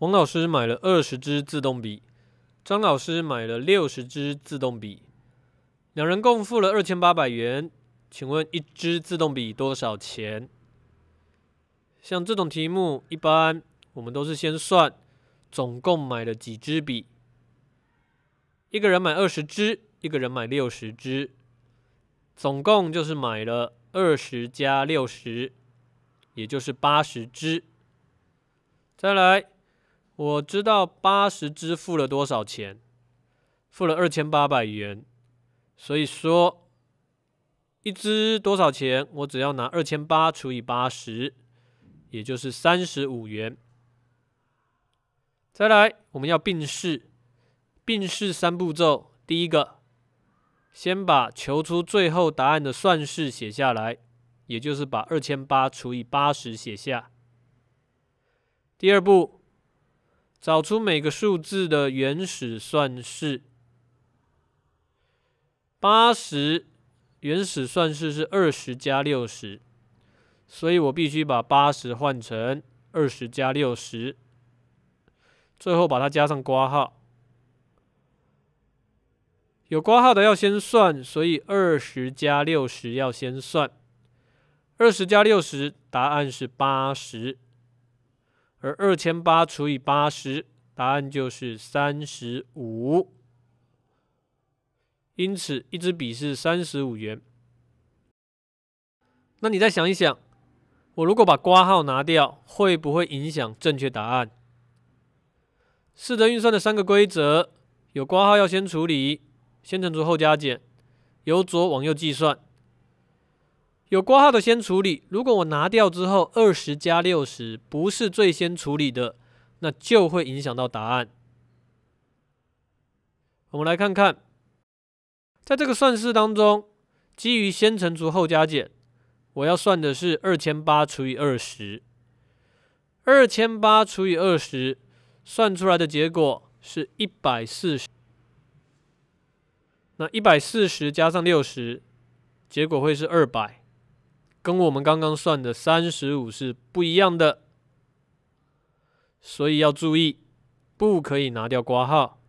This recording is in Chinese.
王老师买了二十支自动笔，张老师买了六十支自动笔，两人共付了二千八百元，请问一支自动笔多少钱？像这种题目，一般我们都是先算总共买了几支笔，一个人买二十支，一个人买六十支，总共就是买了二十加六十，也就是八十支。再来。我知道八十只付了多少钱，付了二千八百元，所以说一只多少钱？我只要拿二千八除以八十，也就是三十五元。再来，我们要并试，并试三步骤，第一个，先把求出最后答案的算式写下来，也就是把二千八除以八十写下。第二步。找出每个数字的原始算式。八十，原始算式是二十加六十，所以我必须把八十换成二十加六十，最后把它加上括号。有括号的要先算，所以二十加六十要先算。二十加六十，答案是八十。而二千八除以八十，答案就是三十五。因此，一支笔是三十五元。那你再想一想，我如果把挂号拿掉，会不会影响正确答案？四则运算的三个规则：有挂号要先处理，先乘除后加减，由左往右计算。有挂号的先处理。如果我拿掉之后，二十加六十不是最先处理的，那就会影响到答案。我们来看看，在这个算式当中，基于先乘除后加减，我要算的是二千八除以二十。二千八除以二十，算出来的结果是一百四十。那一百四十加上六十，结果会是二百。跟我们刚刚算的三十五是不一样的，所以要注意，不可以拿掉挂号。